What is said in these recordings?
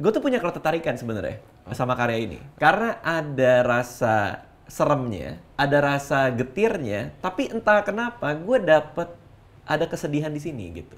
gue tuh punya ketertarikan sebenarnya sama karya ini karena ada rasa seremnya, ada rasa getirnya, tapi entah kenapa gue dapet ada kesedihan di sini gitu.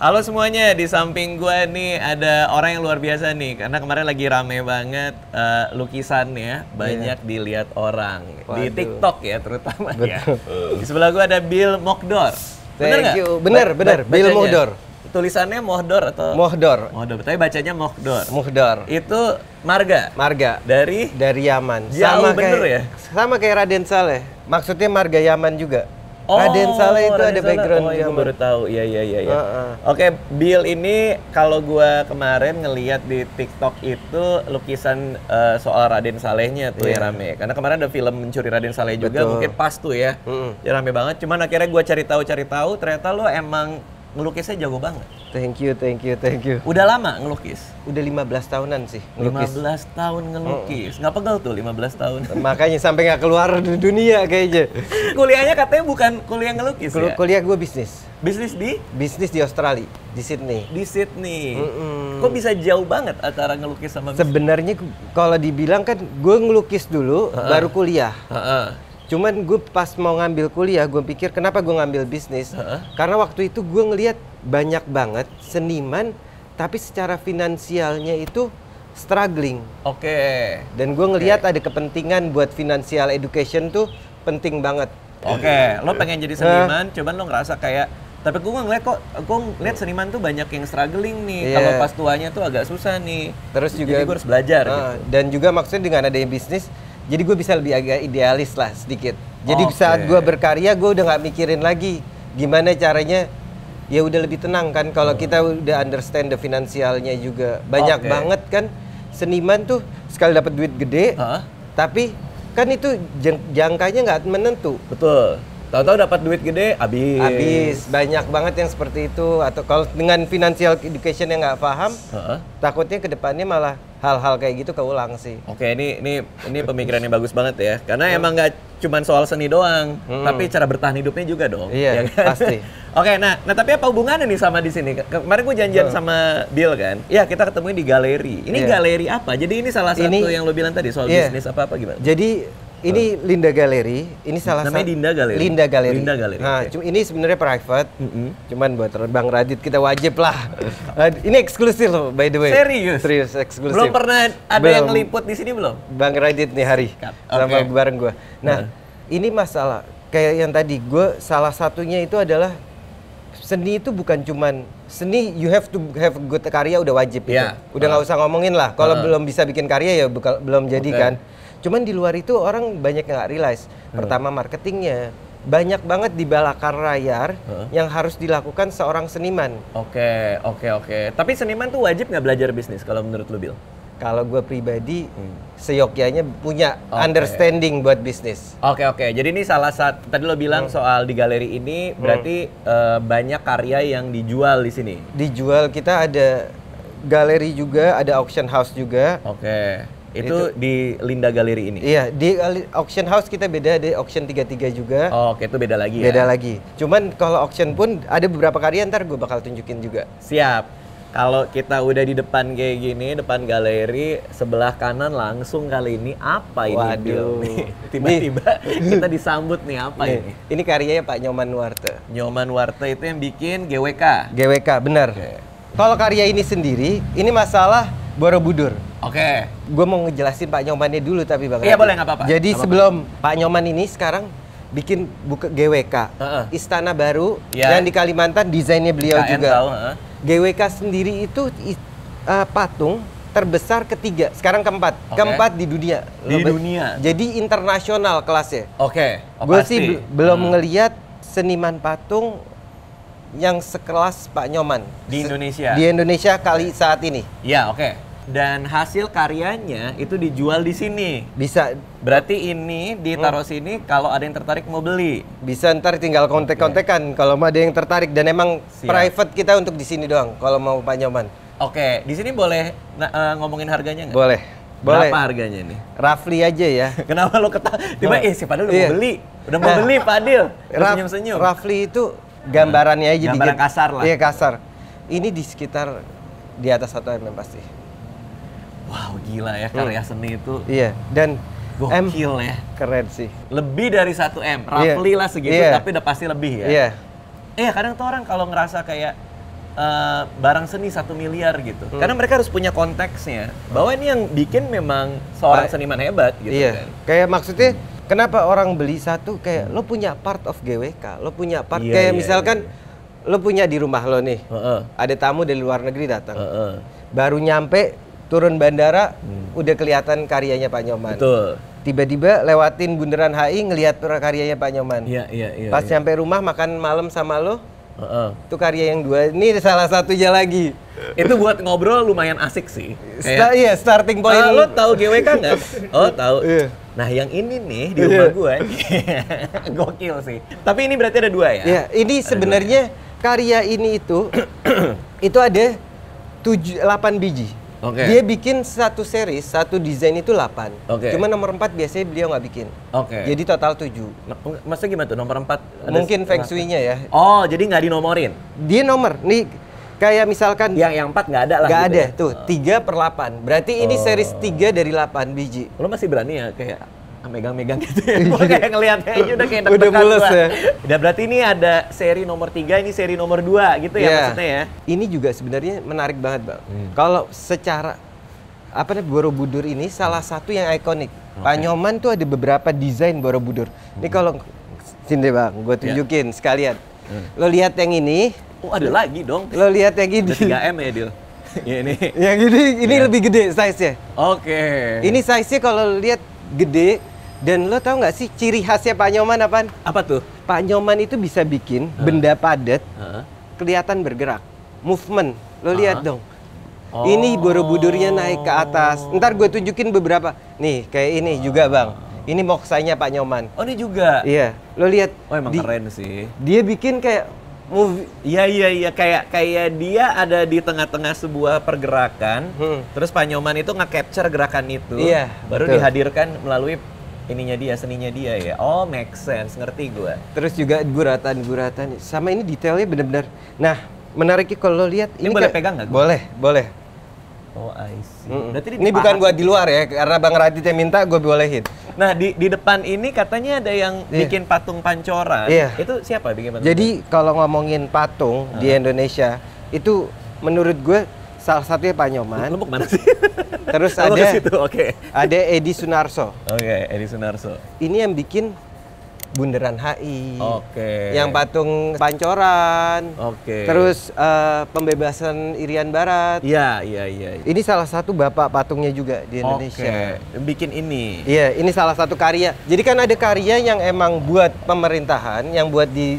Halo semuanya, di samping gue nih ada orang yang luar biasa nih karena kemarin lagi rame banget uh, lukisannya banyak yeah. dilihat orang Waduh. di TikTok ya terutama ya. Betul. ya. Di sebelah gue ada Bill Mokdor. Thank you. Bener, bener. Bill Mokdor tulisannya Mohdor atau Mohdor. Mohdor, tapi bacanya Mohdor. Mohdor. Itu marga. Marga. Dari dari Yaman. Jauh sama bener kayak, ya. Sama kayak Raden Saleh. Maksudnya marga Yaman juga. Oh, Raden Saleh itu Raden ada Saleh. background oh, baru tahu. Iya iya iya iya. Uh, uh. Oke, Bill ini kalau gua kemarin ngelihat di TikTok itu lukisan uh, soal Raden Salehnya tuh yeah. ya iya. rame. Karena kemarin ada film mencuri Raden Saleh juga, Betul. mungkin pas tuh ya. Mm. Ya rame banget. Cuman akhirnya gua cari tahu cari tahu ternyata lu emang ngelukisnya jago banget. Thank you, thank you, thank you. Udah lama ngelukis? Udah 15 tahunan sih ngelukis. 15 tahun ngelukis. Nggak pegel tuh 15 tahun. Makanya sampai nggak keluar dunia kayaknya. Kuliahnya katanya bukan kuliah ngelukis Kul ya? Kuliah gue bisnis. Bisnis di? Bisnis di Australia, di Sydney. Di Sydney. Mm -mm. Kok bisa jauh banget antara ngelukis sama bisnis? Sebenarnya kalau dibilang kan gue ngelukis dulu, uh -uh. baru kuliah. Uh -uh Cuman gue pas mau ngambil kuliah, gue pikir kenapa gue ngambil bisnis? Uh -huh. Karena waktu itu gue ngelihat banyak banget seniman, tapi secara finansialnya itu struggling. Oke. Okay. Dan gue ngelihat okay. ada kepentingan buat financial education tuh penting banget. Oke, okay. lo pengen jadi seniman, uh. cuman lo ngerasa kayak tapi gue ngeliat kok, gue ngeliat seniman tuh banyak yang struggling nih. Yeah. Kalau pas tuanya tuh agak susah nih. Terus juga, Jadi gue harus belajar. Uh, gitu. Dan juga maksudnya dengan adanya bisnis, jadi gue bisa lebih agak idealis lah sedikit. Jadi okay. saat gue berkarya, gue udah gak mikirin lagi gimana caranya. Ya udah lebih tenang kan kalau hmm. kita udah understand the finansialnya juga banyak okay. banget kan seniman tuh sekali dapat duit gede, huh? tapi kan itu jang jangkanya nggak menentu. Betul. Tahu-tahu dapat duit gede, habis. Habis, banyak banget yang seperti itu. Atau kalau dengan financial education yang nggak paham, huh? takutnya kedepannya malah hal-hal kayak gitu keulang sih. Oke, ini ini ini pemikiran yang bagus banget ya. Karena emang nggak cuma soal seni doang, hmm. tapi cara bertahan hidupnya juga dong. Iya, ya kan? pasti. Oke, nah nah tapi apa hubungannya nih sama di sini? Kemarin gue janjian hmm. sama Bill kan. Ya, kita ketemu di galeri. Ini yeah. galeri apa? Jadi ini salah satu ini, yang lo bilang tadi soal yeah. bisnis apa apa gimana? Jadi ini eh. Linda Gallery, ini salah satu. Namanya Linda Gallery. Linda Gallery. Linda Gallery. Nah, okay. ini sebenarnya private. Mm -hmm. Cuman buat Bang Radit kita wajib lah. ini eksklusif loh by the way. Serius. Serius eksklusif. Belum pernah ada belum. yang liput di sini belum? Bang Radit nih hari okay. sama bareng gua. Nah, hmm. ini masalah kayak yang tadi gue salah satunya itu adalah seni itu bukan cuman seni you have to have good karya udah wajib yeah. itu. Udah nggak uh. usah ngomongin lah. Kalau uh. belum bisa bikin karya ya belum jadi okay. kan. Cuman di luar itu orang banyak nggak realize. Hmm. Pertama marketingnya, banyak banget di balakar layar huh? Hmm. yang harus dilakukan seorang seniman. Oke, okay, oke, okay, oke. Okay. Tapi seniman tuh wajib nggak belajar bisnis kalau menurut lu, bil? Kalau gue pribadi, hmm. seyogyanya punya okay. understanding buat bisnis. Oke, okay, oke. Okay. Jadi ini salah satu, tadi lo bilang hmm. soal di galeri ini, hmm. berarti hmm. uh, banyak karya yang dijual di sini? Dijual, kita ada galeri juga, ada auction house juga. Oke. Okay itu, itu di Linda Galeri ini. Iya, di auction house kita beda di auction 33 juga. Oh, oke itu beda lagi beda ya. Beda lagi. Cuman kalau auction pun ada beberapa karya ntar gue bakal tunjukin juga. Siap kalau kita udah di depan kayak gini, depan galeri, sebelah kanan langsung kali ini apa ini Waduh. Tiba-tiba kita disambut nih apa nih. ini? Ini karyanya Pak Nyoman Warte. Nyoman Warte itu yang bikin GWK. GWK benar. Okay. Kalau karya ini sendiri, ini masalah Borobudur. Oke. Okay. Gue mau ngejelasin Pak Nyomannya dulu tapi Bang. Iya boleh nggak apa-apa. Jadi gak sebelum apa -apa. Pak Nyoman ini sekarang bikin buka GWK, uh -uh. istana baru yeah. dan di Kalimantan desainnya beliau KN juga. Tahu, uh GWK sendiri itu uh, patung terbesar ketiga, sekarang keempat, okay. keempat di dunia. Di Lebih, dunia. Jadi internasional kelasnya. Oke. Okay. Oh, gue sih belum hmm. ngeliat seniman patung yang sekelas Pak Nyoman di Indonesia. Di Indonesia kali saat ini. Ya, oke. Okay. Dan hasil karyanya itu dijual di sini. Bisa. Berarti ini ditaruh hmm. sini kalau ada yang tertarik mau beli. Bisa ntar tinggal kontek-kontekan okay. kalau mau ada yang tertarik dan emang Siap. private kita untuk di sini doang kalau mau Pak Nyoman. Oke, okay. di sini boleh uh, ngomongin harganya nggak? Boleh. Boleh. Berapa harganya ini Rafli aja ya. Kenapa lo ketah? Tiba, eh si Padil udah iya. mau beli. Udah mau nah, beli Padil. Raf senyum. Rafli itu gambarannya aja gambaran dikit. kasar lah iya kasar ini di sekitar di atas satu mm pasti wow gila ya karya hmm. seni itu iya dan Gokil ya. Keren sih. Lebih dari satu M. Iya. Roughly yeah. lah segitu, yeah. tapi udah pasti lebih ya. Iya. Yeah. Iya, eh, kadang tuh orang kalau ngerasa kayak uh, barang seni satu miliar gitu. Hmm. Karena mereka harus punya konteksnya. Bahwa ini yang bikin memang seorang seniman hebat gitu Iya. kan. Kayak maksudnya hmm. Kenapa orang beli satu kayak lo punya part of GWK, lo punya part yeah, kayak yeah, misalkan yeah. lo punya di rumah lo nih, uh-uh. ada tamu dari luar negeri datang, uh-uh. baru nyampe turun bandara hmm. udah kelihatan karyanya Pak Nyoman. Betul. Tiba-tiba lewatin bundaran HI ngelihat karyanya Pak Nyoman. Iya yeah, iya yeah, iya. Yeah, Pas iya. nyampe rumah makan malam sama lo, Uh-uh. Itu karya yang dua. Ini salah satunya lagi. Itu buat ngobrol lumayan asik sih. Kayak, iya, starting point. Uh, lo tahu GWK nggak? oh, tahu. Yeah. Nah, yang ini nih di iya. rumah gue, gokil sih. Tapi ini berarti ada dua ya? Iya, ya, ini sebenarnya dua. karya ini itu itu ada tujuh, 8 biji. Okay. Dia bikin satu seri, satu desain itu 8. Okay. Cuma nomor 4 biasanya beliau nggak bikin. Okay. Jadi total 7. Maksudnya gimana tuh nomor 4? Mungkin feng shui-nya ya. Oh, jadi nggak dinomorin? Dia nomor. Nih, Kayak misalkan yang yang 4 nggak ada lah. Nggak gitu ada ya? tuh, oh. tiga per delapan. Berarti oh. ini series tiga dari delapan biji. Lo masih berani ya kayak ah, megang-megang gitu ya. Gue kayak ngeliat kayaknya eh, udah kayak Udah mulus ya. Udah berarti ini ada seri nomor tiga, ini seri nomor dua, gitu ya yeah. maksudnya ya. Ini juga sebenarnya menarik banget Bang. Hmm. Kalau secara apa namanya Borobudur ini salah satu yang ikonik. Okay. Pak tuh ada beberapa desain Borobudur. Hmm. Ini kalau sini Bang, gue iya. tunjukin yeah. sekalian hmm. lo lihat yang ini oh ada lagi dong lo lihat yang ini ada 3 m ya Dil ini yang ini ini yeah. lebih gede size nya oke okay. ini size nya kalau lihat gede dan lo tau nggak sih ciri khasnya Pak Nyoman apa Apa tuh? Pak Nyoman itu bisa bikin uh. benda padat uh. kelihatan bergerak, movement. Lo lihat uh. dong. Oh. Ini Borobudurnya naik ke atas. Ntar gue tunjukin beberapa. Nih kayak ini uh. juga bang ini moksainya Pak Nyoman. Oh, ini juga. Iya. Lo lihat. Oh, emang di, keren sih. Dia bikin kayak movie. Iya iya iya kayak kayak dia ada di tengah-tengah sebuah pergerakan. Hmm. Terus Pak Nyoman itu nge-capture gerakan itu. Iya. Baru betul. dihadirkan melalui ininya dia, seninya dia ya. Oh, make sense, ngerti gue. Terus juga guratan-guratan sama ini detailnya bener-bener. Nah, menariknya kalau lo lihat ini, ini boleh kayak, pegang nggak? Boleh, boleh. Oh, I see. Mm -mm. Berarti ini bukan gua di luar ya, karena Bang Raditya iya. minta gue bolehin. Nah, di di depan ini katanya ada yang yeah. bikin patung pancoran. Yeah. Itu siapa bikin patung? Jadi, kalau ngomongin patung hmm. di Indonesia, itu menurut gue salah satunya Pak Nyoman. Lu mana sih? Terus ada situ, okay. ada Edi Sunarso. Oke, okay, Edi Sunarso. Ini yang bikin bundaran HI. Oke. Yang patung Pancoran. Oke. Terus uh, pembebasan Irian Barat. Iya, iya, iya. Ya. Ini salah satu bapak patungnya juga di Indonesia. Bikin ini. Iya, ini salah satu karya. Jadi kan ada karya yang emang buat pemerintahan, yang buat di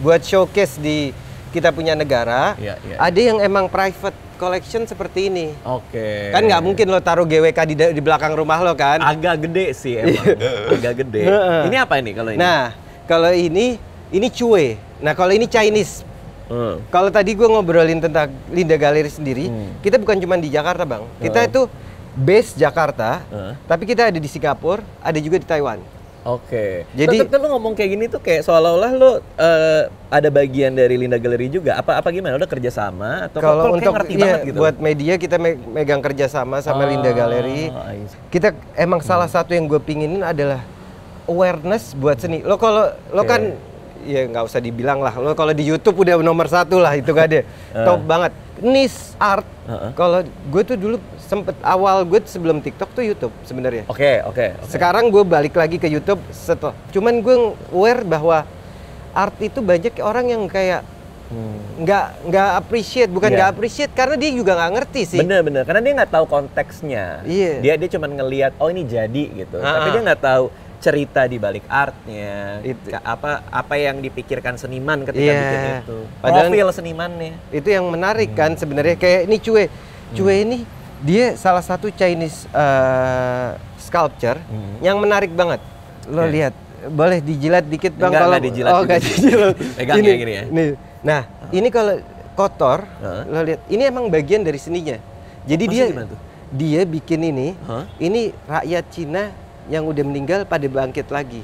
buat showcase di kita punya negara. Iya, iya. iya. Ada yang emang private collection seperti ini. Oke. Okay. Kan nggak mungkin lo taruh GWK di, di belakang rumah lo kan? Agak gede sih emang. Agak gede. ini apa ini kalau ini? Nah, kalau ini ini cue. Nah, kalau ini Chinese. Hmm. Kalau tadi gue ngobrolin tentang Linda Galeri sendiri, hmm. kita bukan cuma di Jakarta, Bang. Kita hmm. itu base Jakarta, hmm. tapi kita ada di Singapura, ada juga di Taiwan. Oke. Okay. Jadi tapi kan lu ngomong kayak gini tuh kayak seolah-olah lu uh, ada bagian dari Linda Gallery juga. Apa apa gimana? Udah sama atau kalau untuk ngerti iya, banget gitu? Buat media kita me megang kerja sama ah, Linda Gallery. Iya. Kita emang hmm. salah satu yang gue pingin adalah awareness buat seni. Lo kalau okay. lo kan ya nggak usah dibilang lah. Lo kalau di YouTube udah nomor satu lah itu gak ada. Top banget niche art. Uh-huh. Kalau gue tuh dulu sempet awal gue sebelum TikTok tuh YouTube sebenarnya. Oke, okay, oke. Okay, okay. Sekarang gue balik lagi ke YouTube setelah. Cuman gue aware bahwa art itu banyak orang yang kayak hmm. nggak hmm. nggak appreciate bukan iya. nggak yeah. appreciate karena dia juga nggak ngerti sih bener bener karena dia nggak tahu konteksnya yeah. dia dia cuma ngelihat oh ini jadi gitu uh -huh. tapi dia nggak tahu cerita di balik artnya itu. apa apa yang dipikirkan seniman ketika yeah. bikin itu Padahal profil senimannya itu yang menarik kan hmm. sebenarnya kayak ini cue hmm. cue hmm. ini dia salah satu Chinese uh, sculpture hmm. yang menarik banget lo okay. Iya. lihat boleh dijilat dikit bang kalau enggak dijilat oh gak dijilat pegang ini, ya, gini ya ini. nah ini kalau kotor uh. lo lihat ini emang bagian dari seninya jadi dia dia bikin ini huh? ini rakyat Cina yang udah meninggal pada bangkit lagi.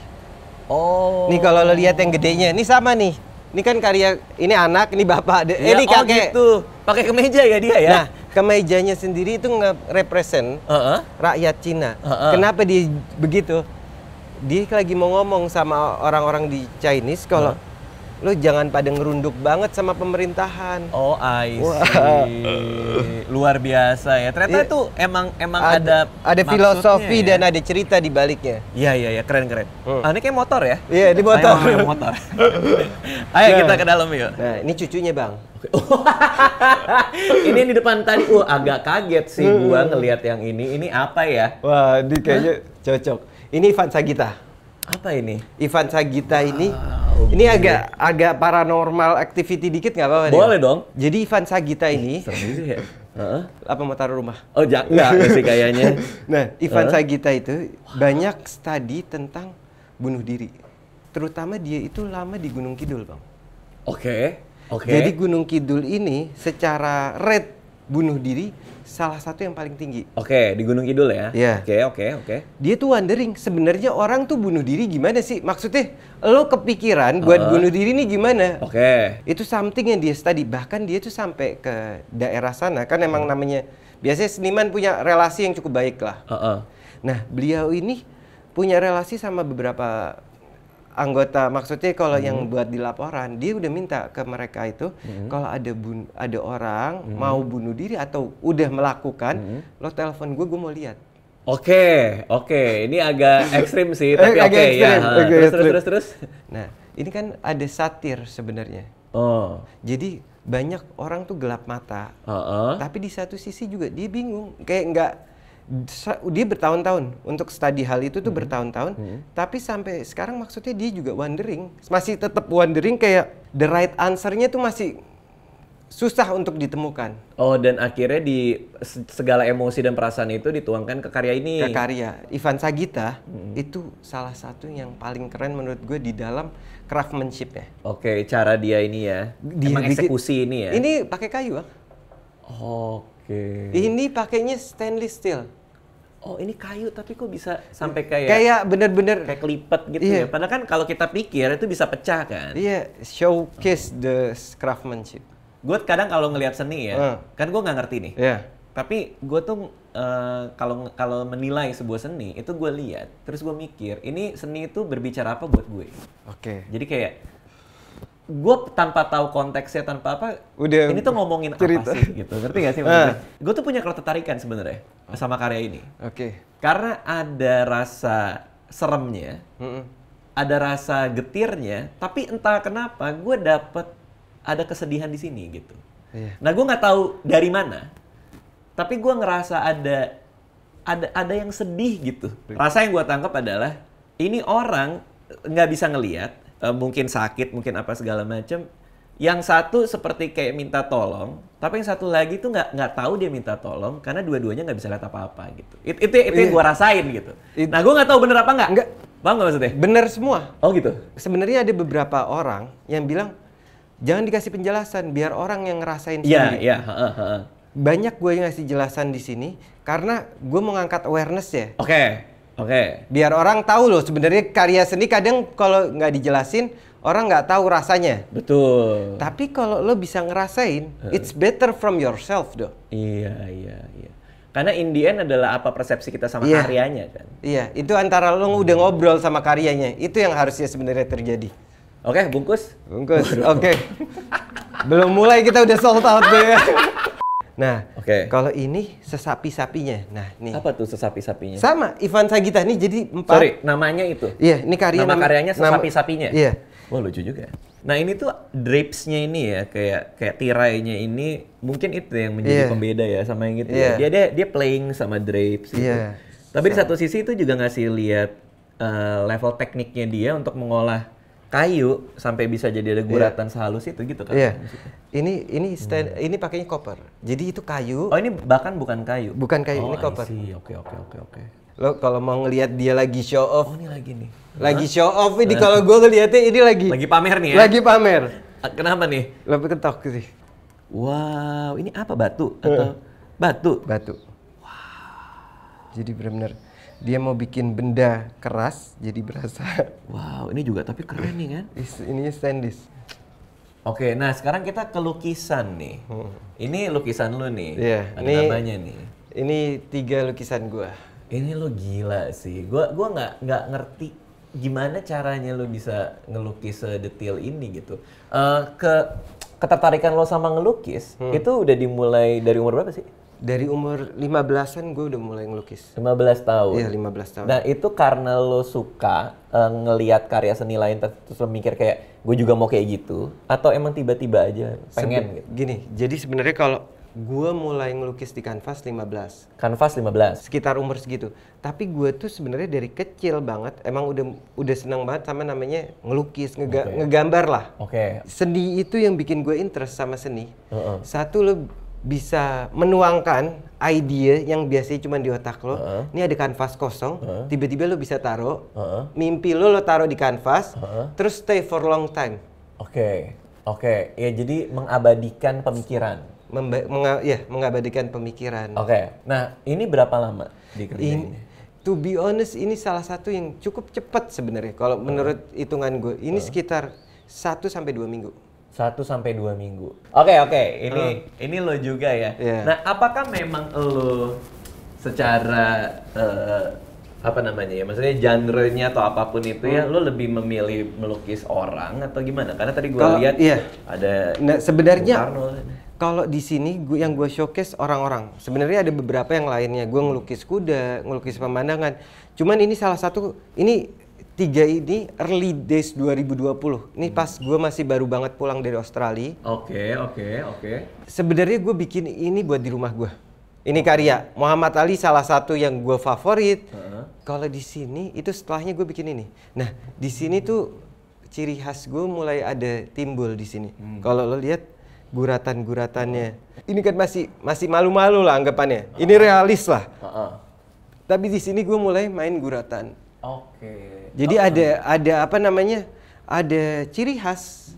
Oh. Nih kalau lo lihat yang gedenya, ini sama nih. Ini kan karya ini anak, ini bapak, eh, ya, eh, ini oh, kakek. gitu. Pakai kemeja ya dia ya. Nah, kemejanya sendiri itu nge-represent uh -huh. rakyat Cina. Uh -huh. Kenapa dia begitu? Dia lagi mau ngomong sama orang-orang di Chinese kalau uh -huh lu jangan pada ngerunduk banget sama pemerintahan. Oh, I see. Wow. Luar biasa ya. Ternyata itu iya. emang emang ada ada, ada filosofi ya. dan ada cerita di baliknya. Iya, iya, iya, keren-keren. Hmm. Ah, kayak motor ya? Iya, ini motor. Ayo, motor. Ayo iya. kita ke dalam yuk. Nah, ini cucunya, Bang. ini yang di depan tadi, uh agak kaget sih hmm. gua ngelihat yang ini. Ini apa ya? Wah, ini kayaknya Hah? cocok. Ini Ivan Sagita apa ini? Ivan Sagita wow, ini. Ini agak agak paranormal activity dikit nggak apa-apa Boleh dia? dong. Jadi Ivan Sagita ini. Uh-huh. Apa mau taruh rumah? Oh, ya, enggak sih kayaknya. nah, Ivan uh-huh. Sagita itu banyak studi tentang bunuh diri. Terutama dia itu lama di Gunung Kidul, Bang. Oke. Okay. Oke. Okay. Jadi Gunung Kidul ini secara rate bunuh diri salah satu yang paling tinggi. Oke, okay, di Gunung Kidul ya? Iya. Oke, oke, oke. Dia tuh wondering, sebenarnya orang tuh bunuh diri gimana sih? Maksudnya, lo kepikiran buat uh. bunuh diri nih gimana? Oke. Okay. Itu something yang dia study. Bahkan dia tuh sampai ke daerah sana. Kan emang uh. namanya, biasanya seniman punya relasi yang cukup baik lah. Uh -uh. Nah, beliau ini punya relasi sama beberapa anggota maksudnya kalau hmm. yang buat di laporan dia udah minta ke mereka itu hmm. kalau ada bun ada orang hmm. mau bunuh diri atau udah melakukan hmm. lo telepon gue gue mau lihat oke okay, oke okay. ini agak ekstrim sih eh, tapi oke okay, ya okay, terus, terus terus terus nah ini kan ada satir sebenarnya oh jadi banyak orang tuh gelap mata uh -uh. tapi di satu sisi juga dia bingung kayak nggak dia bertahun-tahun untuk studi hal itu tuh hmm. bertahun-tahun hmm. tapi sampai sekarang maksudnya dia juga wondering masih tetap wondering kayak the right answer-nya tuh masih susah untuk ditemukan oh dan akhirnya di segala emosi dan perasaan itu dituangkan ke karya ini ke karya Ivan Sagita hmm. itu salah satu yang paling keren menurut gue di dalam craftsmanshipnya oke cara dia ini ya dia emang eksekusi ini ya ini pakai kayu oh Oke. Ini pakainya stainless steel. Oh ini kayu tapi kok bisa sampai iya. kayak kayak bener-bener kayak kelipet gitu yeah. ya. Padahal kan kalau kita pikir itu bisa pecah kan. Iya, yeah. showcase the craftsmanship. Gue kadang kalau ngelihat seni ya, uh. kan gue nggak ngerti nih. Yeah. Tapi gue tuh eh, kalau uh, kalau menilai sebuah seni itu gue lihat, terus gue mikir ini seni itu berbicara apa buat gue. Oke. Okay. Jadi kayak gue tanpa tahu konteksnya tanpa apa udah ini tuh ngomongin cerita. apa sih gitu ngerti gak sih ah. uh. gue tuh punya kalau ketertarikan sebenarnya sama karya ini oke okay. karena ada rasa seremnya mm -mm. ada rasa getirnya tapi entah kenapa gue dapet ada kesedihan di sini gitu yeah. nah gue nggak tahu dari mana tapi gue ngerasa ada ada ada yang sedih gitu rasa yang gue tangkap adalah ini orang nggak bisa ngelihat uh, mungkin sakit, mungkin apa segala macam. Yang satu seperti kayak minta tolong, tapi yang satu lagi tuh nggak nggak tahu dia minta tolong karena dua-duanya nggak bisa lihat apa-apa gitu. It, itu itu yang iya. gue rasain gitu. It, nah gue nggak tahu bener apa nggak? Nggak. bang nggak maksudnya? Bener semua. Oh gitu. Sebenarnya ada beberapa orang yang bilang jangan dikasih penjelasan biar orang yang ngerasain iya, sendiri. Iya iya. Banyak gue yang ngasih jelasan di sini karena gue mau ngangkat awareness ya. Oke. Okay Oke. Okay. Biar orang tahu loh sebenarnya karya seni kadang kalau nggak dijelasin orang nggak tahu rasanya. Betul. Tapi kalau lo bisa ngerasain, uh. it's better from yourself dong. Iya iya iya. Karena Indian adalah apa persepsi kita sama yeah. karyanya kan. Iya, yeah. itu antara lo udah hmm. ngobrol sama karyanya, itu yang harusnya sebenarnya terjadi. Oke, okay, bungkus. Bungkus. Oke. Okay. Belum mulai kita udah sold out deh. Nah, okay. kalau ini sesapi-sapinya. Nah, nih. Apa tuh sesapi-sapinya? Sama, Ivan Sagita ini jadi empat. Sorry, namanya itu. Iya, ini karya. Nama karyanya sesapi-sapinya. Iya. Wah lucu juga. Ya. Nah ini tuh drapesnya ini ya kayak kayak tirainya ini mungkin itu yang menjadi yeah. pembeda ya sama yang itu Yeah. Ya. Iya. Dia dia dia playing sama drapes. Gitu. Yeah. Tapi so. di satu sisi itu juga ngasih lihat uh, level tekniknya dia untuk mengolah kayu sampai bisa jadi ada iya. guratan yeah. sehalus itu gitu kan. Iya. Yeah. Ini ini hmm. stand, hmm. ini pakainya koper. Jadi itu kayu. Oh, ini bahkan bukan kayu. Bukan kayu, oh, ini koper. Oke, oke, oke, oke. Lo kalau mau ngelihat dia lagi show off. Oh, ini lagi nih. Lagi show off ini kalau gue ngeliatnya ini lagi. Lagi pamer nih ya. Lagi pamer. Ah, kenapa nih? Lebih ketok sih. Wow, ini apa batu atau batu? Batu. Wow. Jadi benar-benar dia mau bikin benda keras jadi berasa. Wow, ini juga tapi keren nih kan? ini stainless. Oke, nah sekarang kita ke lukisan nih. Hmm. Ini lukisan lu nih. Iya. Yeah, ini, namanya nih. Ini tiga lukisan gua. Ini lu gila sih. Gua gua nggak nggak ngerti gimana caranya lu bisa ngelukis sedetail ini gitu. Uh, ke ketertarikan lo sama ngelukis hmm. itu udah dimulai dari umur berapa sih? Dari umur 15-an gue udah mulai ngelukis. 15 tahun? Iya, 15 tahun. Nah, itu karena lo suka uh, eh, ngelihat karya seni lain terus lo mikir kayak gue juga mau kayak gitu atau emang tiba-tiba aja pengen Sebe gitu? Gini, jadi sebenarnya kalau gue mulai ngelukis di kanvas 15. Kanvas 15? Sekitar umur segitu. Tapi gue tuh sebenarnya dari kecil banget emang udah udah seneng banget sama namanya ngelukis, ngega okay. ngegambar lah. Oke. Okay. Seni itu yang bikin gue interest sama seni. Uh -uh. Satu lo bisa menuangkan ide yang biasanya cuma di otak lo. Uh-huh. Ini ada kanvas kosong, uh-huh. tiba-tiba lo bisa taruh. Uh-huh. Mimpi lo lo taruh di kanvas, uh-huh. terus stay for long time. Oke. Okay. Oke, okay. ya jadi mengabadikan pemikiran. Memba menga ya, mengabadikan pemikiran. Oke. Okay. Nah, ini berapa lama dikerjain? ini? to be honest, ini salah satu yang cukup cepat sebenarnya kalau uh. menurut hitungan gue. Ini uh. sekitar 1 sampai 2 minggu satu sampai dua minggu. Oke, okay, oke. Okay. Ini uh. ini lo juga ya. Yeah. Nah, apakah memang lo secara uh, apa namanya ya? Maksudnya genre-nya atau apapun itu ya, hmm. lo lebih memilih melukis orang atau gimana? Karena tadi gue lihat iya. ada Nah, sebenarnya kalau di sini gue yang gue showcase orang-orang. Sebenarnya ada beberapa yang lainnya. Gue ngelukis kuda, ngelukis pemandangan. Cuman ini salah satu ini tiga ini early days 2020. Ini pas hmm. gue masih baru banget pulang dari Australia. Oke, okay, oke, okay, oke. Okay. Sebenarnya gue bikin ini buat di rumah gue. Ini karya Muhammad Ali salah satu yang gue favorit. Uh -huh. Kalau di sini itu setelahnya gue bikin ini. Nah di sini tuh ciri khas gue mulai ada timbul di sini. Hmm. Kalau lo lihat guratan-guratannya, ini kan masih masih malu-malu lah anggapannya. Uh -huh. Ini realis lah. Uh -huh. Tapi di sini gue mulai main guratan Oke. Okay. Jadi oh, ada ada apa namanya? Ada ciri khas.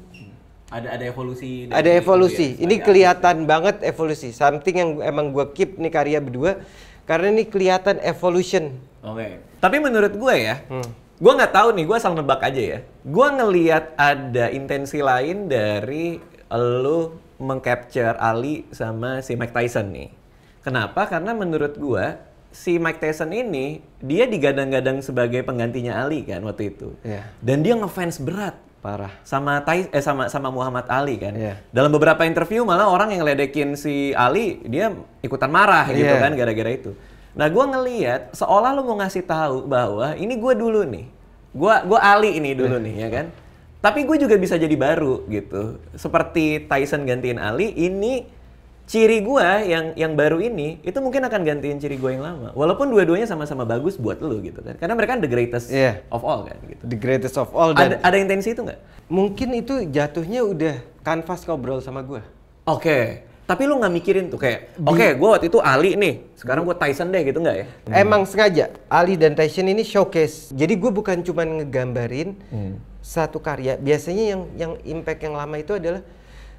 Ada ada evolusi. Ada ya, evolusi. Ya? Ini kelihatan banget evolusi. Something yang emang gue keep nih karya berdua karena ini kelihatan evolution. Oke. Okay. Tapi menurut gue ya, hmm. gue nggak tahu nih. Gue asal nebak aja ya. Gue ngelihat ada intensi lain dari lo mengcapture Ali sama si Mike Tyson nih. Kenapa? Karena menurut gue si Mike Tyson ini dia digadang-gadang sebagai penggantinya Ali kan waktu itu. Yeah. Dan dia ngefans berat parah sama Thais eh sama sama Muhammad Ali kan. Yeah. Dalam beberapa interview malah orang yang ledekin si Ali dia ikutan marah yeah. gitu iya. kan gara-gara itu. Nah, gua ngeliat seolah lu mau ngasih tahu bahwa ini gua dulu nih, gue gua Ali ini dulu yeah. nih ya kan. Tapi gue juga bisa jadi baru gitu. Seperti Tyson gantiin Ali, ini ciri gue yang yang baru ini itu mungkin akan gantiin ciri gue yang lama walaupun dua-duanya sama-sama bagus buat lo gitu kan karena mereka kan the greatest yeah. of all kan gitu the greatest of all dan ada, ada intensi itu nggak mungkin itu jatuhnya udah kanvas ngobrol sama gue oke okay. tapi lo nggak mikirin tuh kayak oke okay, gue waktu itu Ali nih sekarang gue Tyson deh gitu nggak ya hmm. emang sengaja Ali dan Tyson ini showcase jadi gue bukan cuma ngegambarin hmm. satu karya biasanya yang yang impact yang lama itu adalah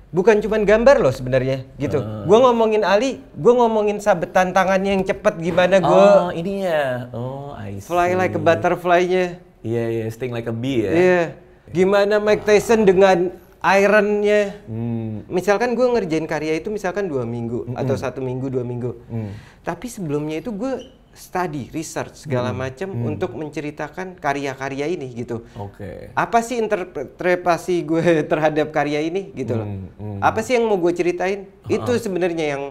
bukan cuma gambar loh sebenarnya gitu. Uh. Ah. Gue ngomongin Ali, gue ngomongin sabet tantangannya yang cepet gimana gue. Oh ah, ini ya. Oh I see. Fly like a butterfly-nya. Iya yeah, iya, yeah. sting like a bee ya. Iya. Yeah. Gimana Mike Tyson dengan ironnya? Hmm. Misalkan gue ngerjain karya itu misalkan dua minggu mm -hmm. atau satu minggu dua minggu. Mm. Tapi sebelumnya itu gue study, research segala hmm. macam hmm. untuk menceritakan karya-karya ini gitu. Oke. Okay. Apa sih interpretasi gue terhadap karya ini gitu hmm. loh. Hmm. Apa sih yang mau gue ceritain? Itu sebenarnya yang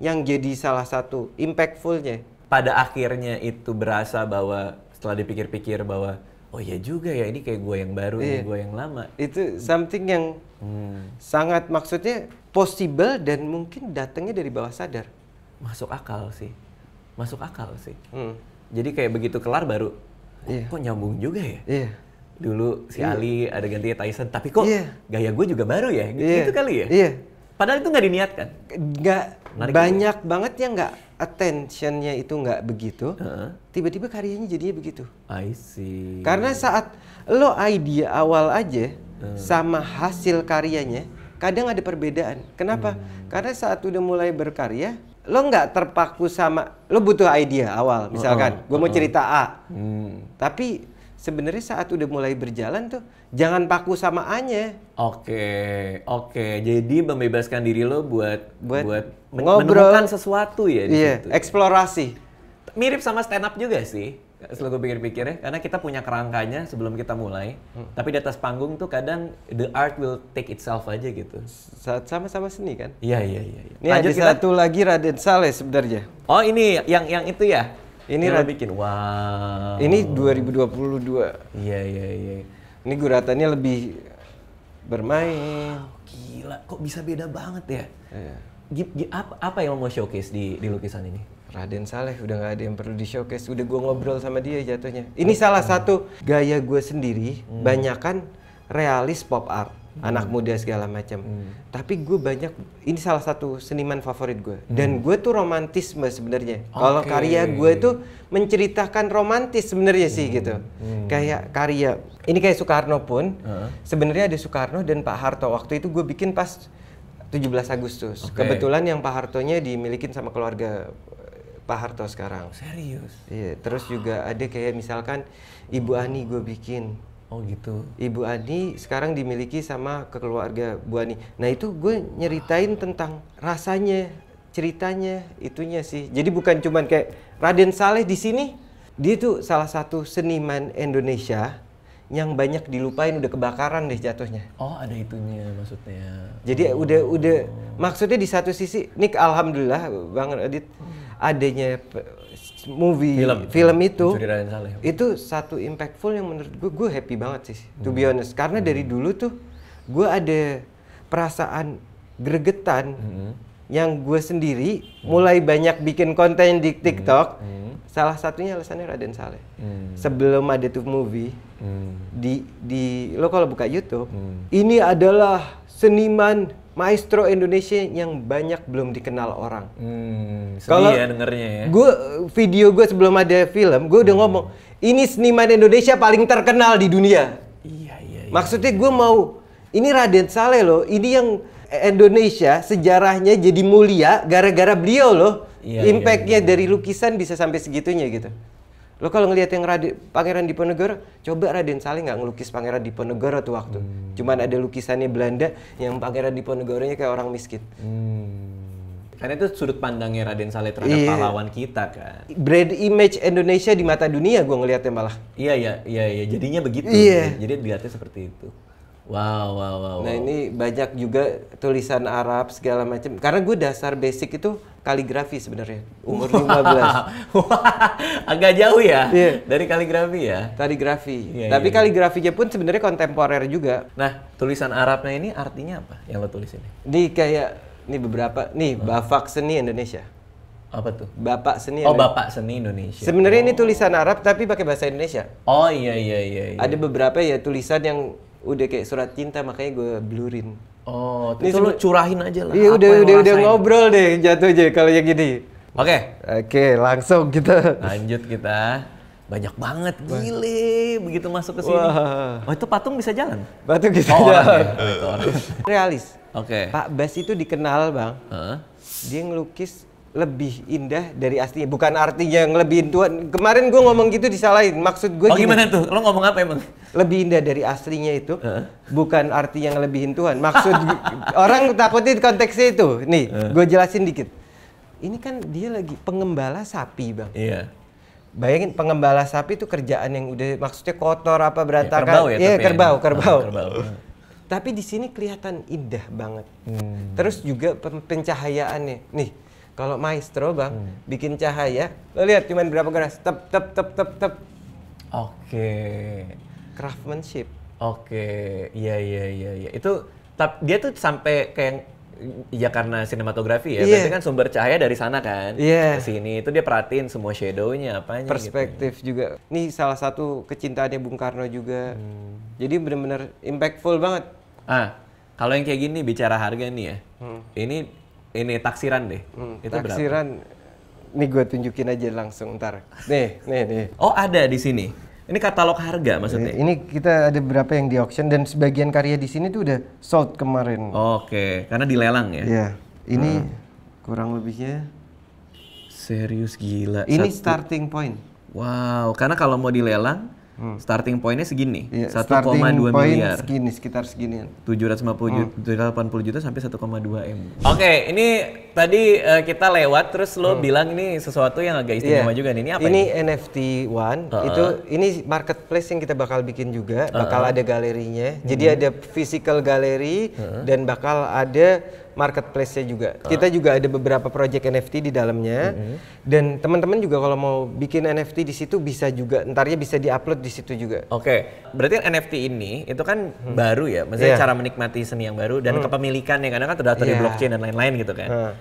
yang jadi salah satu impactfulnya. Pada akhirnya itu berasa bahwa setelah dipikir-pikir bahwa oh iya juga ya ini kayak gue yang baru, yeah. ini iya. gue yang lama. Itu something yang hmm. sangat maksudnya possible dan mungkin datangnya dari bawah sadar. Masuk akal sih masuk akal sih. Hmm. Jadi kayak begitu kelar baru, yeah. kok nyambung juga ya? Yeah. Dulu si yeah. Ali ada gantinya Tyson, tapi kok yeah. gaya gue juga baru ya? Gitu, yeah. gitu kali ya? Yeah. Padahal itu nggak diniatkan. Nggak banyak ya? banget yang nggak attentionnya itu nggak begitu. Uh-huh. Tiba-tiba karyanya jadinya begitu. I see. Karena saat lo idea awal aja uh. sama hasil karyanya, kadang ada perbedaan. Kenapa? Hmm. Karena saat udah mulai berkarya, lo nggak terpaku sama lo butuh idea awal misalkan uh, uh, gue mau cerita A hmm. tapi sebenarnya saat udah mulai berjalan tuh jangan paku sama A-nya oke okay, oke okay. jadi membebaskan diri lo buat buat, buat men ngobrol. menemukan sesuatu ya di iya, situ. eksplorasi mirip sama stand up juga sih selalu gue pikir-pikir ya, karena kita punya kerangkanya sebelum kita mulai, hmm. tapi di atas panggung tuh kadang the art will take itself aja gitu. Sama-sama seni kan? Iya iya iya. Ya. Ini Lanjut ada kita... satu lagi Raden Saleh sebenarnya. Oh ini yang yang itu ya? Ini Rad... bikin. Wow. Ini 2022. Iya iya iya. Ini guratannya lebih bermain. Wow, gila, kok bisa beda banget ya? Iya. apa, apa yang mau showcase di, di lukisan ini? Raden Saleh udah nggak ada yang perlu di showcase udah gue ngobrol sama dia jatuhnya ini salah satu gaya gue sendiri hmm. banyakan realis pop art hmm. anak muda segala macam hmm. tapi gue banyak ini salah satu seniman favorit gue hmm. dan gue tuh romantis sebenarnya okay. kalau karya gue tuh menceritakan romantis sebenarnya hmm. sih gitu hmm. kayak karya ini kayak Soekarno pun uh. sebenarnya ada Soekarno dan Pak Harto waktu itu gue bikin pas 17 Agustus. Okay. Kebetulan yang Pak Hartonya dimilikin sama keluarga Pak Harto sekarang. Serius? Iya. Terus wow. juga ah. ada kayak misalkan Ibu Ani gue bikin. Oh gitu. Ibu Ani sekarang dimiliki sama keluarga Bu Ani. Nah itu gue nyeritain wow. tentang rasanya, ceritanya, itunya sih. Jadi bukan cuman kayak Raden Saleh di sini. Dia tuh salah satu seniman Indonesia yang banyak dilupain udah kebakaran deh jatuhnya. Oh, ada itunya maksudnya. Jadi oh. udah udah oh. maksudnya di satu sisi Nick alhamdulillah banget Adit. Hmm adanya movie film, film itu itu satu impactful yang menurut gue gue happy banget sih hmm. to be hmm. honest karena hmm. dari dulu tuh gue ada perasaan gregetan hmm. yang gue sendiri hmm. mulai banyak bikin konten di hmm. TikTok hmm. Hmm. salah satunya alasannya Raden Saleh hmm. sebelum ada tuh movie hmm. di di lo kalau buka YouTube hmm. ini adalah seniman maestro Indonesia yang banyak belum dikenal orang. Hmm, Kalau ya dengernya ya. Gue video gue sebelum ada film, gue udah hmm. ngomong ini seniman Indonesia paling terkenal di dunia. Iya iya. iya. Maksudnya gue mau ini Raden Saleh loh, ini yang Indonesia sejarahnya jadi mulia gara-gara beliau loh. Iya, iya Impactnya iya, iya. dari lukisan bisa sampai segitunya gitu. Lo kalau ngelihat yang Raden, Pangeran Diponegoro, coba Raden Saleh nggak ngelukis Pangeran Diponegoro tuh waktu. Hmm. Cuman ada lukisannya Belanda yang Pangeran Diponegoro-nya kayak orang miskin. Hmm. Karena itu sudut pandangnya Raden Saleh terhadap iya. pahlawan kita kan. Brand image Indonesia di mata dunia gue ngelihatnya malah. Iya iya iya iya jadinya begitu. Iya. Jadi dilihatnya seperti itu. Wow, wow, wow. Nah ini banyak juga tulisan Arab segala macam. Karena gue dasar basic itu kaligrafi sebenarnya umur lima belas. Agak jauh ya yeah. dari kaligrafi ya. Kaligrafi. Yeah, iya, Tapi yeah, kaligrafinya pun sebenarnya kontemporer juga. Nah tulisan Arabnya ini artinya apa yang lo tulis ini? Ini kayak ini beberapa nih hmm. Bafak seni Indonesia apa tuh? Bapak seni. Oh, Bapak seni Indonesia. Sebenarnya oh. ini tulisan Arab tapi pakai bahasa Indonesia. Oh iya iya. iya. iya. Ada beberapa ya tulisan yang udah kayak surat cinta makanya gue blurin. Oh, ini itu lu curahin aja lah. Iya udah udah udah ngobrol deh jatuh aja kalau yang gini. Oke. Okay. Oke, langsung kita lanjut kita. Banyak banget gile begitu masuk ke sini. Wah. Oh, itu patung bisa jalan. Patung bisa oh, jalan. ya? Realis. Oke. Okay. Pak Bas itu dikenal, Bang. Uh -huh. Dia ngelukis lebih indah dari aslinya bukan artinya yang lebih tua kemarin gue ngomong gitu disalahin maksud gue oh, gimana tuh lo ngomong apa emang lebih indah dari aslinya itu uh. bukan arti yang lebih Tuhan maksud orang takutin konteksnya itu nih uh. gue jelasin dikit ini kan dia lagi pengembala sapi bang iya Bayangin pengembala sapi itu kerjaan yang udah maksudnya kotor apa ya, berantakan. Ya, kerbau ya, Iya kerbau, ya. kerbau. Oh, kerbau. Tapi di sini kelihatan indah banget. Hmm. Terus juga pencahayaannya. Nih, kalau maestro bang hmm. bikin cahaya, lo lihat cuman berapa garis, tep tep tep tep tep. Oke. Okay. Craftsmanship. Oke, okay. iya iya iya iya. Itu tap, dia tuh sampai kayak ya karena sinematografi ya, yeah. berarti kan sumber cahaya dari sana kan. Iya. Yeah. Ke sini itu dia perhatiin semua shadownya apanya gitu. Perspektif juga. Nih salah satu kecintaannya Bung Karno juga. Hmm. Jadi benar-benar impactful banget. Ah, kalau yang kayak gini bicara harga nih ya. Hmm. Ini ini taksiran deh. Hmm, itu taksiran berapa? nih gue tunjukin aja langsung ntar. Nih, nih, nih. Oh ada di sini. Ini katalog harga maksudnya. Ini kita ada berapa yang di auction dan sebagian karya di sini tuh udah sold kemarin. Oke, okay. karena dilelang ya. Iya. Ini hmm. kurang lebihnya serius gila. Ini Satu. starting point. Wow, karena kalau mau dilelang Hmm. Starting pointnya segini, yeah, 1,2 miliar. Segini, sekitar segini. 750 hmm. juta, 780 juta sampai 1,2 m. Oke, okay, ini tadi uh, kita lewat, terus lo hmm. bilang ini sesuatu yang agak istimewa yeah. juga nih. Ini apa? Ini, ini? NFT One. Uh -uh. Itu ini marketplace yang kita bakal bikin juga, bakal uh -uh. ada galerinya. Jadi hmm. ada physical galeri uh -uh. dan bakal ada marketplace-nya juga. Uh. Kita juga ada beberapa project NFT di dalamnya. Mm-hmm. Dan teman-teman juga kalau mau bikin NFT di situ bisa juga, entarnya bisa diupload di situ juga. Oke. Okay. Berarti NFT ini itu kan hmm. baru ya, maksudnya yeah. cara menikmati seni yang baru dan hmm. kepemilikannya karena kan terdaftar yeah. di iya. blockchain dan lain-lain gitu kan. Uh.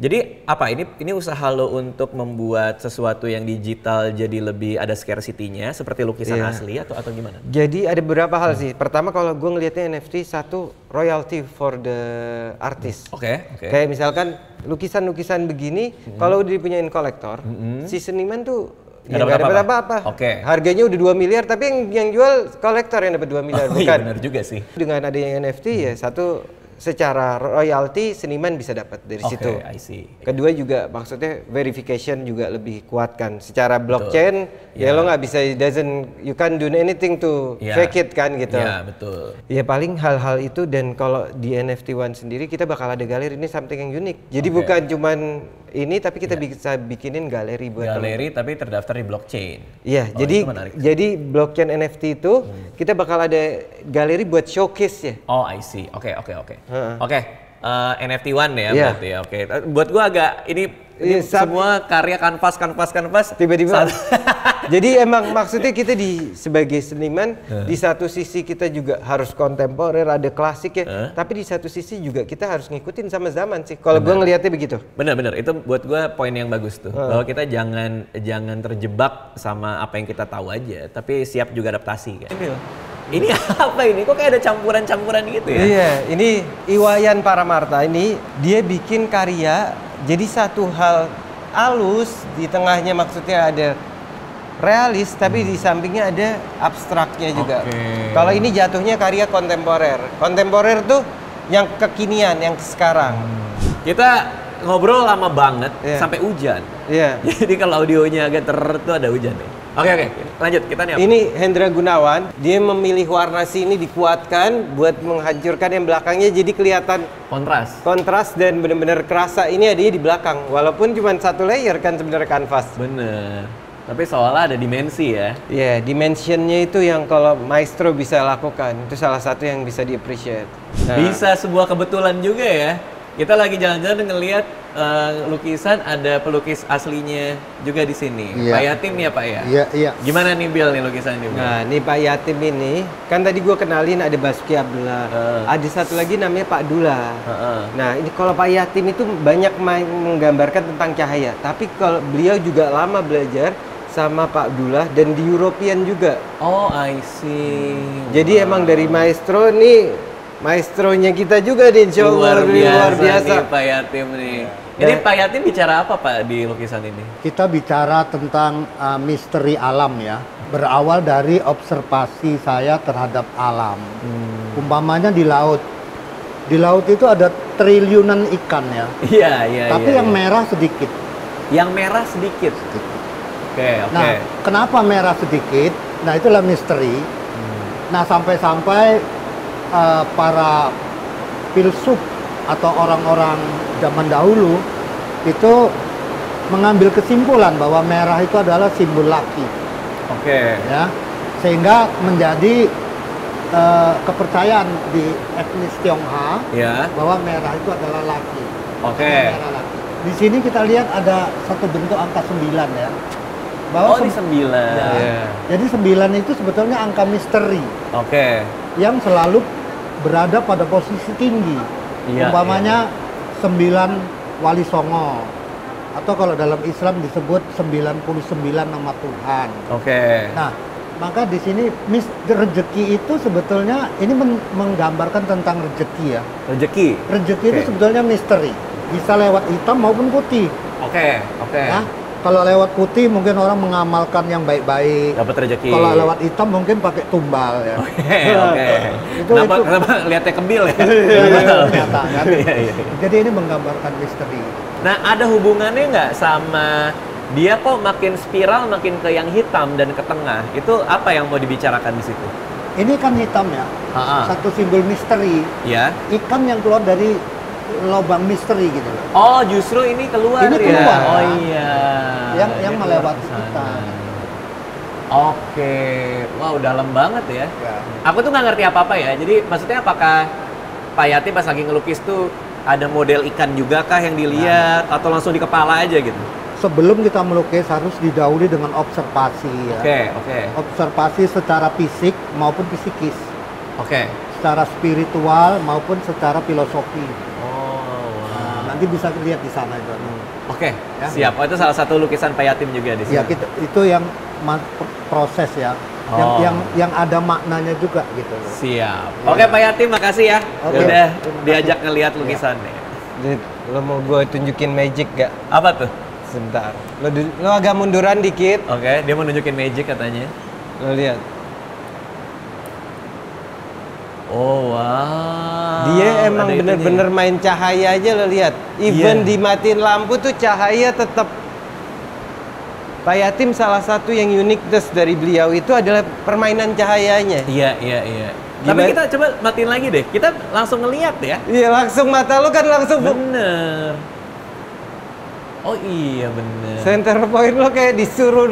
Jadi apa ini ini usaha lo untuk membuat sesuatu yang digital jadi lebih ada scarcity-nya seperti lukisan yeah. asli atau atau gimana? Jadi ada beberapa hal hmm. sih. Pertama kalau gue ngelihatnya NFT satu royalty for the artist. Hmm. Oke. Okay, okay. Kayak misalkan lukisan-lukisan begini hmm. kalau udah dipunyain kolektor, hmm. si seniman tuh Gak ada berapa apa-apa. apa Oke. Okay. Harganya udah 2 miliar tapi yang yang jual kolektor yang dapat 2 miliar oh, iya, bukan. Iya benar juga sih. Dengan yang NFT ya hmm. ya satu secara royalti seniman bisa dapat dari okay, situ. I see. Kedua juga maksudnya verification juga lebih kuat kan Secara blockchain betul. ya yeah. lo nggak bisa doesn't you can do anything to yeah. fake it kan gitu. Iya yeah, betul. Ya paling hal-hal itu dan kalau di NFT One sendiri kita bakal ada galeri ini something yang unik. Jadi okay. bukan cuman ini tapi kita yeah. bisa bikinin galeri buat galeri temen. tapi terdaftar di blockchain. Iya, oh, jadi jadi blockchain NFT itu hmm. kita bakal ada galeri buat showcase ya. Oh, I see. Oke, okay, oke, okay, oke. Okay. Uh -uh. Oke. Okay uh, eh, NFT One ya yeah. berarti ya. Oke. Okay. Eh, buat gua agak ini ini yeah, semua karya kanvas kanvas kanvas tiba-tiba jadi emang maksudnya kita di sebagai seniman uh. di satu sisi kita juga harus kontemporer ada klasik ya uh. tapi di satu sisi juga kita harus ngikutin sama zaman sih kalau gua ngelihatnya begitu Bener-bener itu buat gua poin yang bagus tuh uh. bahwa kita jangan jangan terjebak sama apa yang kita tahu aja tapi siap juga adaptasi kan ini apa ini? Kok kayak ada campuran-campuran gitu ya? Iya, ini Iwayan Paramarta ini dia bikin karya jadi satu hal alus di tengahnya maksudnya ada realis tapi di sampingnya ada abstraknya juga. Okay. Kalau ini jatuhnya karya kontemporer. Kontemporer tuh yang kekinian, yang sekarang. Hmm. Kita ngobrol lama banget yeah. sampai hujan. Iya. Yeah. Jadi kalau audionya agak ter tuh ada hujan ya. Oke oke, lanjut kita nih. Ini Hendra Gunawan, dia memilih warna sini dikuatkan buat menghancurkan yang belakangnya jadi kelihatan kontras. Kontras dan benar-benar kerasa ini ada di belakang, walaupun cuma satu layer kan sebenarnya kanvas. Bener. Tapi seolah ada dimensi ya. Iya, yeah, dimensionnya itu yang kalau maestro bisa lakukan, itu salah satu yang bisa di appreciate. Nah, bisa sebuah kebetulan juga ya kita lagi jalan-jalan ngelihat uh, lukisan ada pelukis aslinya juga di sini. Iya. Pak Yatim ya Pak ya? Iya, iya. Gimana nih Bill nih lukisan ini? Nah, ini Pak Yatim ini kan tadi gue kenalin ada Basuki Abdullah. Uh. Ada satu lagi namanya Pak Dula. Uh -uh. Nah, ini kalau Pak Yatim itu banyak menggambarkan tentang cahaya, tapi kalau beliau juga lama belajar sama Pak Abdullah dan di European juga. Oh, I see. Jadi wow. emang dari maestro nih Maestro nya kita juga di Insya Allah luar biasa, luar biasa. Nih, Pak Yatim nih. Ya. Ini Pak Yatim bicara apa Pak di lukisan ini? Kita bicara tentang uh, misteri alam ya. Berawal dari observasi saya terhadap alam. Hmm. Umpamanya di laut. Di laut itu ada triliunan ikan ya. Iya, iya. Tapi ya, yang ya. merah sedikit. Yang merah sedikit. sedikit. Oke, okay, oke. Okay. Nah, kenapa merah sedikit? Nah, itulah misteri. Hmm. Nah, sampai-sampai uh, para filsuf atau orang-orang zaman dahulu itu mengambil kesimpulan bahwa merah itu adalah simbol laki. Oke. Okay. Ya, sehingga menjadi uh, kepercayaan di etnis Tionghoa yeah. bahwa merah itu adalah laki. Oke. Okay. Di sini kita lihat ada satu bentuk angka sembilan ya. Bahwa oh, ini 9. Ya. Yeah. Jadi sembilan itu sebetulnya angka misteri. Oke. Okay. Yang selalu berada pada posisi tinggi. Iya, iya. Umpamanya iya. sembilan wali songo atau kalau dalam Islam disebut 99 nama Tuhan. Oke. Okay. Nah, maka di sini mis rezeki itu sebetulnya ini menggambarkan tentang rezeki ya. Rezeki. Rezeki okay. itu sebetulnya misteri. Bisa lewat hitam maupun putih. Oke, okay, oke. Okay. Ya. Nah, kalau lewat putih mungkin orang mengamalkan yang baik-baik. Dapat rezeki. Kalau lewat hitam mungkin pakai tumbal ya. Oke. Okay, okay. itu, kenapa, itu. kenapa lihatnya kebil ya? Iya iya, iya, kan? iya, iya. Jadi ini menggambarkan misteri. Nah, ada hubungannya nggak sama dia kok makin spiral makin ke yang hitam dan ke tengah? Itu apa yang mau dibicarakan di situ? Ini kan hitam ya. Ha -ha. Satu simbol misteri. Ya. Ikan yang keluar dari lubang misteri gitu loh. Oh, justru ini keluar ini ya? keluar, ya. Oh iya. Yang yang melewati kita. Oke, wow dalam banget ya. ya. Aku tuh nggak ngerti apa-apa ya. Jadi maksudnya apakah Pak Yati pas lagi ngelukis tuh ada model ikan juga kah yang dilihat nah. atau langsung di kepala aja gitu? Sebelum kita melukis harus didahului dengan observasi ya. Oke, okay, oke. Okay. Observasi secara fisik maupun psikis. Oke. Okay. Secara spiritual maupun secara filosofi Nanti bisa lihat di sana itu. Oke, okay, ya. siap. Oh itu salah satu lukisan Payatim juga di ya, sini. Ya, kita, itu yang proses ya. Oh. Yang, yang yang ada maknanya juga gitu. Siap. Ya. Oke okay, Payatim Pak makasih ya. Okay. Udah diajak ngelihat ya. lukisan Ya. Lo mau gue tunjukin magic gak? Apa tuh? Sebentar. Lo, lo agak munduran dikit. Oke, okay, dia mau nunjukin magic katanya. Lo lihat. Oh wow. Dia emang bener-bener main cahaya aja lo lihat. Even yeah. dimatiin lampu tuh cahaya tetap. Pak Yatim salah satu yang uniqueness dari beliau itu adalah permainan cahayanya. Iya iya iya. Tapi kita coba matiin lagi deh. Kita langsung ngeliat ya. Iya langsung mata lo kan langsung. Bener. Oh iya bener. Center point lo kayak disuruh.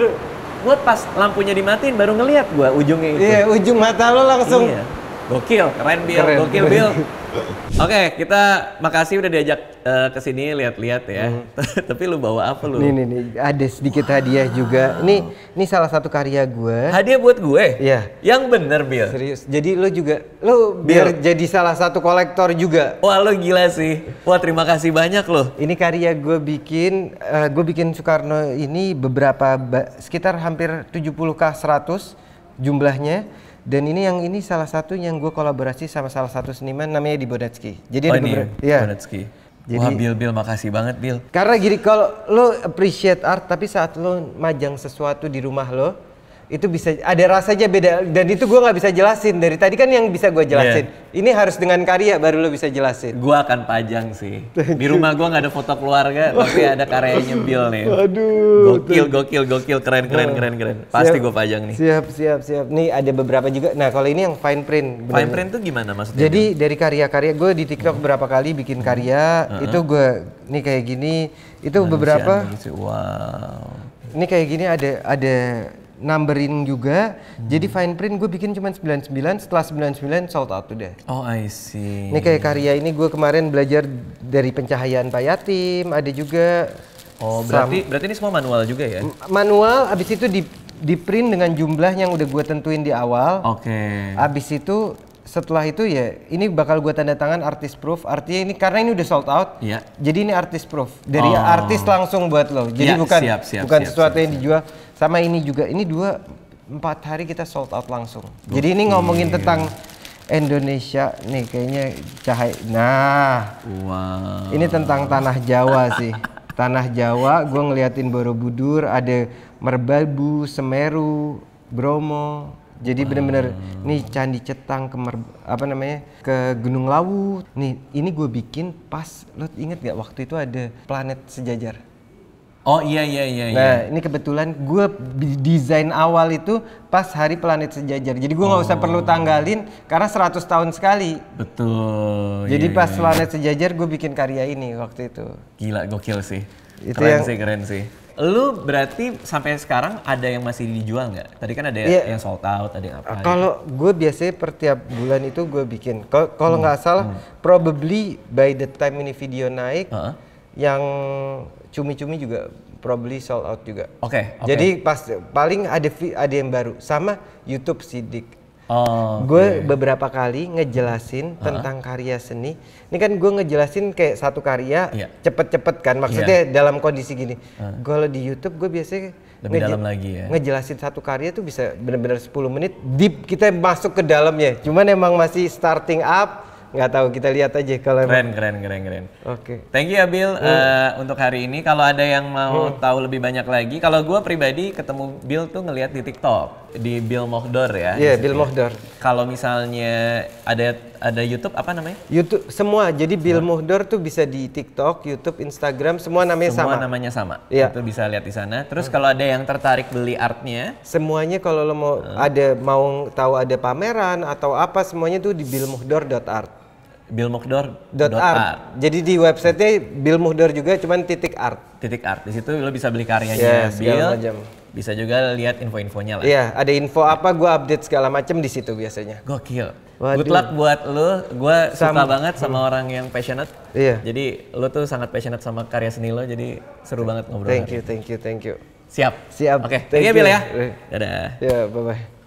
Gue pas lampunya dimatiin baru ngeliat gue ujungnya itu. Iya ujung mata lo langsung. Iya Gokil, keren Bill, keren, gokil keren. Oke, okay, kita makasih udah diajak uh, ke sini lihat-lihat ya. Hmm. Tapi lu bawa apa lu? Nih nih nih, ada sedikit wow. hadiah juga. Ini ini salah satu karya gue. Hadiah buat gue? Ya. Yang bener Bill. Serius. Jadi lu juga lu biar jadi salah satu kolektor juga. Wah, lu gila sih. Wah, terima kasih banyak loh. Ini karya gue bikin uh, eh, gue bikin Soekarno ini beberapa sekitar hampir 70 k 100 jumlahnya dan ini yang ini salah satu yang gue kolaborasi sama salah satu seniman namanya di Bonetski. Jadi oh, ada ini beberapa, ya. Bonetski. Jadi, Wah Bill, Bill makasih banget Bill. Karena gini kalau lo appreciate art tapi saat lo majang sesuatu di rumah lo, itu bisa ada rasanya beda dan itu gue nggak bisa jelasin dari tadi kan yang bisa gue jelasin yeah. ini harus dengan karya baru lo bisa jelasin gue akan pajang sih di rumah gue nggak ada foto keluarga tapi ada karyanya nyebil nih Aduh, gokil gokil gokil keren keren oh. keren keren pasti gue pajang nih siap siap siap nih ada beberapa juga nah kalau ini yang fine print bener. fine print tuh gimana maksudnya jadi itu? dari karya-karya gue di TikTok hmm. berapa kali bikin hmm. karya hmm. itu gue nih kayak gini itu manusia, beberapa manusia. wow ini kayak gini ada ada numberin juga. Hmm. Jadi fine print gue bikin cuma 99, setelah 99 sold out udah. Oh, I see. Ini kayak karya ini gue kemarin belajar dari pencahayaan Pak Yatim, ada juga Oh, berarti Sam, berarti ini semua manual juga ya? Manual abis itu di di print dengan jumlah yang udah gue tentuin di awal. Oke. Okay. Abis itu setelah itu ya ini bakal gue tanda tangan artis proof artinya ini karena ini udah sold out ya. jadi ini artis proof dari oh. artis langsung buat lo jadi ya, bukan siap, siap, bukan siap, sesuatu siap, yang dijual sama ini juga, ini dua empat hari kita sold out langsung. Jadi ini ngomongin tentang Indonesia nih kayaknya cahaya. Nah, wow. ini tentang tanah Jawa sih. Tanah Jawa, gue ngeliatin Borobudur, ada Merbabu, Semeru, Bromo. Jadi bener-bener wow. nih candi Cetang ke Mer, apa namanya ke Gunung Lawu. Nih ini gue bikin pas lo inget gak waktu itu ada planet sejajar. Oh iya iya iya. iya. Nah iya. ini kebetulan gue desain awal itu pas hari planet sejajar. Jadi gue nggak oh. usah perlu oh. tanggalin karena 100 tahun sekali. Betul. Jadi iya, pas iya. iya. planet sejajar gue bikin karya ini waktu itu. Gila gokil sih. Itu keren yang... sih keren sih. Lu berarti sampai sekarang ada yang masih dijual nggak? Tadi kan ada yeah. yang sold out, ada yang apa? Gitu. Kalau gue biasanya per tiap bulan itu gue bikin. Kalau hmm, nggak hmm. salah, hmm. probably by the time ini video naik, uh -huh. yang cumi-cumi juga probably sold out juga. Oke. Okay, okay. Jadi pas paling ada ada yang baru sama YouTube Sidik. Oh, gue iya, iya. beberapa kali ngejelasin uh-huh. tentang karya seni. Ini kan gue ngejelasin kayak satu karya cepet iya. cepet-cepet kan. Maksudnya yeah. dalam kondisi gini. Uh. Gue di YouTube gue biasanya nge- ya. Ngejelasin satu karya tuh bisa benar-benar 10 menit deep kita masuk ke dalamnya. Cuman emang masih starting up nggak tahu kita lihat aja kalau keren keren keren keren oke okay. thank you Abil hmm. uh, untuk hari ini kalau ada yang mau hmm. tahu lebih banyak lagi kalau gue pribadi ketemu Bill tuh ngelihat di TikTok di Bill Mohdor ya iya yeah, Bill ya. Mohdor kalau misalnya ada ada YouTube apa namanya YouTube semua jadi semua. Bill Mohdor tuh bisa di TikTok YouTube Instagram semua namanya semua sama semua namanya sama yeah. itu bisa lihat di sana terus hmm. kalau ada yang tertarik beli artnya semuanya kalau lo mau hmm. ada mau tahu ada pameran atau apa semuanya tuh di billmohdor.art Bilmuhdor.art. Art. Jadi di websitenya Bilmuhdor juga, cuman titik art. Titik art. Di situ lo bisa beli karyanya yeah, Bill. Macam. Bisa juga lihat info-infonya lah. Iya, yeah, ada info apa? gua update segala macam di situ biasanya. Gokil. Waduh. Good luck buat lo. Gue suka banget sama hmm. orang yang passionate. Iya. Yeah. Jadi lo tuh sangat passionate sama karya seni lo. Jadi seru banget ngobrol. Thank you, thank you, thank you. Siap. Siap. Oke. Okay. Thank you, ya. Iya. Dadah. Ya, yeah, bye bye.